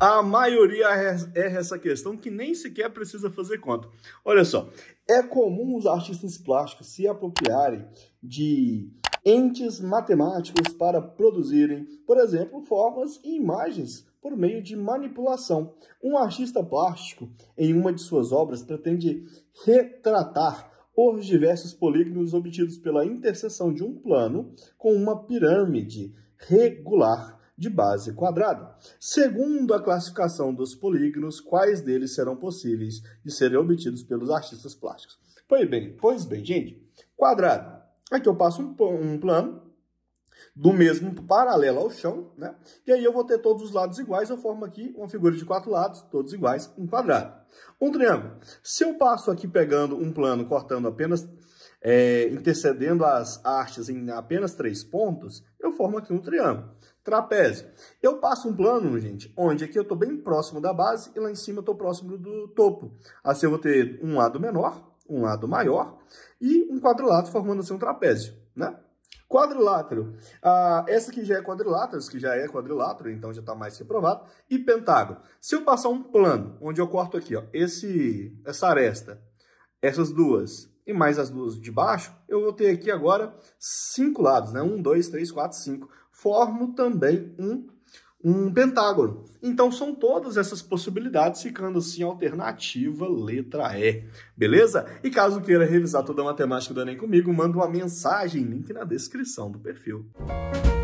A maioria erra essa questão que nem sequer precisa fazer conta. Olha só, é comum os artistas plásticos se apropriarem de entes matemáticos para produzirem, por exemplo, formas e imagens por meio de manipulação. Um artista plástico, em uma de suas obras, pretende retratar os diversos polígonos obtidos pela interseção de um plano com uma pirâmide regular de base quadrada. Segundo a classificação dos polígonos, quais deles serão possíveis de serem obtidos pelos artistas plásticos? Pois bem, pois bem, gente, quadrado. Aqui eu passo um, um plano do mesmo paralelo ao chão, né? E aí eu vou ter todos os lados iguais, eu formo aqui uma figura de quatro lados, todos iguais, um quadrado. Um triângulo. Se eu passo aqui pegando um plano, cortando apenas, é, intercedendo as hastes em apenas três pontos, forma aqui um triângulo. Trapézio. Eu passo um plano, gente, onde aqui eu estou bem próximo da base e lá em cima eu estou próximo do topo. Assim eu vou ter um lado menor, um lado maior e um quadrilátero formando assim um trapézio, né? Quadrilátero. Ah, essa aqui já é quadrilátero, essa aqui já é quadrilátero, então já está mais que provado. E pentágono. Se eu passar um plano, onde eu corto aqui, ó, esse, essa aresta, essas duas, e mais as duas de baixo, eu vou ter aqui agora cinco lados, né? Um, dois, três, quatro, cinco. Formo também um, um pentágono. Então, são todas essas possibilidades, ficando assim alternativa letra E. Beleza? E caso queira revisar toda a matemática do Enem comigo, manda uma mensagem, link na descrição do perfil. Música